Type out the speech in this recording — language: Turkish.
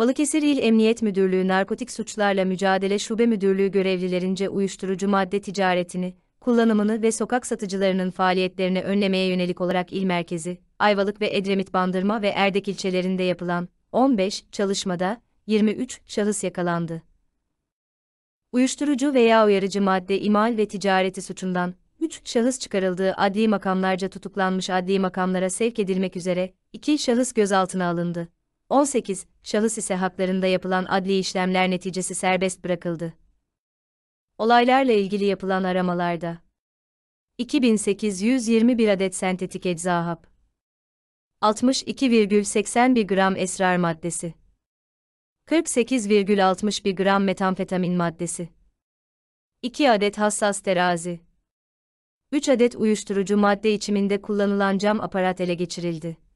Balıkesir İl Emniyet Müdürlüğü Narkotik Suçlarla Mücadele Şube Müdürlüğü görevlilerince uyuşturucu madde ticaretini, kullanımını ve sokak satıcılarının faaliyetlerini önlemeye yönelik olarak il merkezi, Ayvalık ve Edremit Bandırma ve Erdek ilçelerinde yapılan 15 çalışmada 23 şahıs yakalandı. Uyuşturucu veya uyarıcı madde imal ve ticareti suçundan 3 şahıs çıkarıldığı adli makamlarca tutuklanmış adli makamlara sevk edilmek üzere 2 şahıs gözaltına alındı. 18, şahıs ise haklarında yapılan adli işlemler neticesi serbest bırakıldı. Olaylarla ilgili yapılan aramalarda 2821 adet sentetik ecza hap, 62,81 gram esrar maddesi, 48,61 gram metamfetamin maddesi, 2 adet hassas terazi, 3 adet uyuşturucu madde içiminde kullanılan cam aparat ele geçirildi.